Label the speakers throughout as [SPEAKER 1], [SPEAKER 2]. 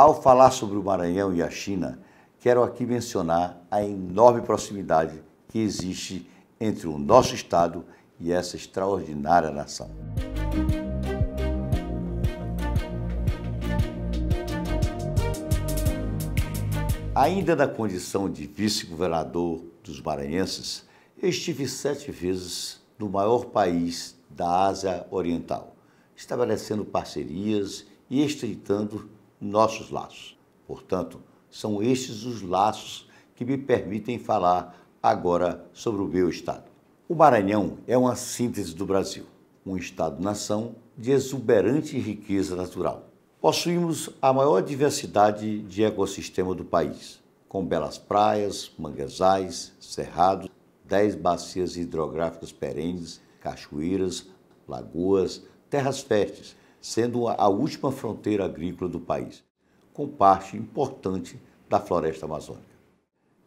[SPEAKER 1] Ao falar sobre o Maranhão e a China, quero aqui mencionar a enorme proximidade que existe entre o nosso Estado e essa extraordinária nação. Ainda na condição de vice-governador dos maranhenses, estive sete vezes no maior país da Ásia Oriental, estabelecendo parcerias e estreitando nossos laços. Portanto, são estes os laços que me permitem falar agora sobre o meu estado. O Maranhão é uma síntese do Brasil, um estado-nação de exuberante riqueza natural. Possuímos a maior diversidade de ecossistema do país, com belas praias, manguezais, cerrados, dez bacias hidrográficas perenes, cachoeiras, lagoas, terras férteis, sendo a última fronteira agrícola do país, com parte importante da floresta amazônica.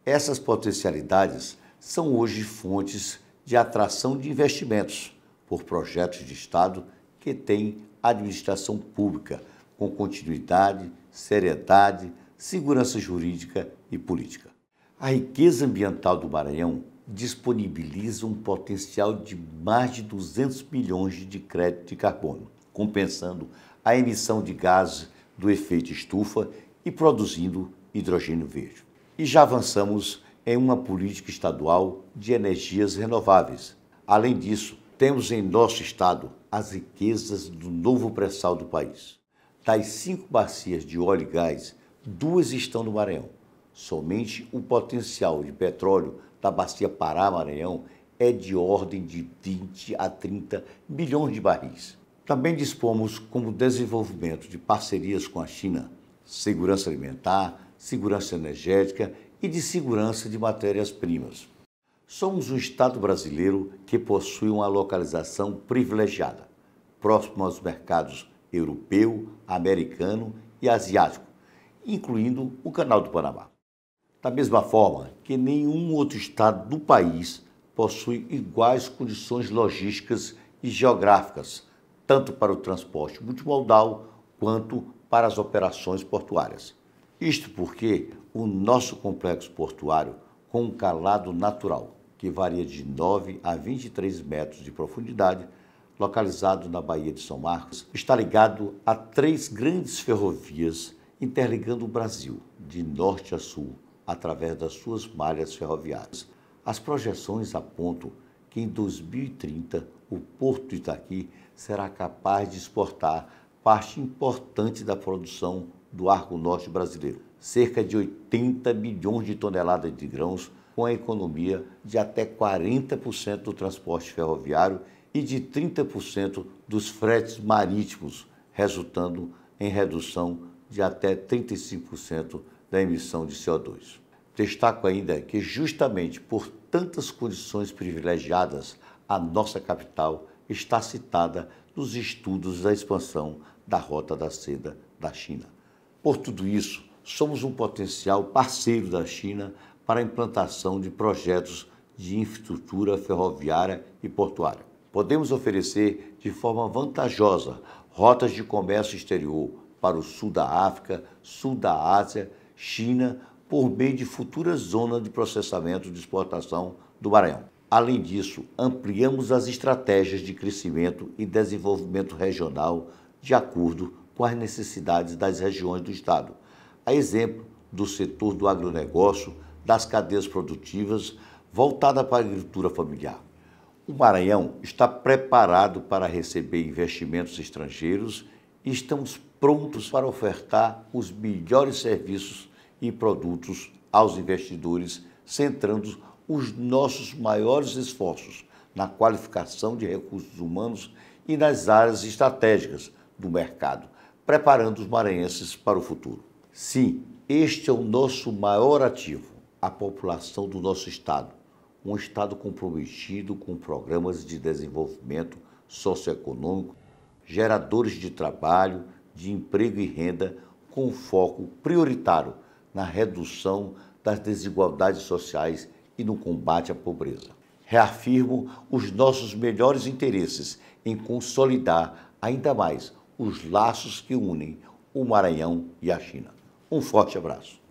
[SPEAKER 1] Essas potencialidades são hoje fontes de atração de investimentos por projetos de Estado que têm administração pública com continuidade, seriedade, segurança jurídica e política. A riqueza ambiental do Maranhão disponibiliza um potencial de mais de 200 bilhões de crédito de carbono, compensando a emissão de gases do efeito estufa e produzindo hidrogênio verde. E já avançamos em uma política estadual de energias renováveis. Além disso, temos em nosso estado as riquezas do novo pré-sal do país. Das cinco bacias de óleo e gás, duas estão no Maranhão. Somente o potencial de petróleo da bacia Pará-Maranhão é de ordem de 20 a 30 milhões de barris. Também dispomos como desenvolvimento de parcerias com a China, segurança alimentar, segurança energética e de segurança de matérias-primas. Somos um Estado brasileiro que possui uma localização privilegiada, próximo aos mercados europeu, americano e asiático, incluindo o Canal do Panamá. Da mesma forma que nenhum outro Estado do país possui iguais condições logísticas e geográficas tanto para o transporte multimodal quanto para as operações portuárias. Isto porque o nosso complexo portuário, com um calado natural, que varia de 9 a 23 metros de profundidade, localizado na Baía de São Marcos, está ligado a três grandes ferrovias interligando o Brasil, de norte a sul, através das suas malhas ferroviárias. As projeções apontam que em 2030 o Porto de Itaqui será capaz de exportar parte importante da produção do arco norte brasileiro, cerca de 80 bilhões de toneladas de grãos, com a economia de até 40% do transporte ferroviário e de 30% dos fretes marítimos, resultando em redução de até 35% da emissão de CO2. Destaco ainda que, justamente por tantas condições privilegiadas, a nossa capital está citada nos estudos da expansão da Rota da Seda da China. Por tudo isso, somos um potencial parceiro da China para a implantação de projetos de infraestrutura ferroviária e portuária. Podemos oferecer de forma vantajosa rotas de comércio exterior para o sul da África, sul da Ásia, China, por meio de futuras zonas de processamento de exportação do Maranhão. Além disso, ampliamos as estratégias de crescimento e desenvolvimento regional de acordo com as necessidades das regiões do Estado, a exemplo do setor do agronegócio, das cadeias produtivas voltada para a agricultura familiar. O Maranhão está preparado para receber investimentos estrangeiros e estamos prontos para ofertar os melhores serviços e produtos aos investidores, centrando os nossos maiores esforços na qualificação de recursos humanos e nas áreas estratégicas do mercado, preparando os maranhenses para o futuro. Sim, este é o nosso maior ativo, a população do nosso estado, um estado comprometido com programas de desenvolvimento socioeconômico, geradores de trabalho, de emprego e renda com foco prioritário na redução das desigualdades sociais e no combate à pobreza. Reafirmo os nossos melhores interesses em consolidar ainda mais os laços que unem o Maranhão e a China. Um forte abraço.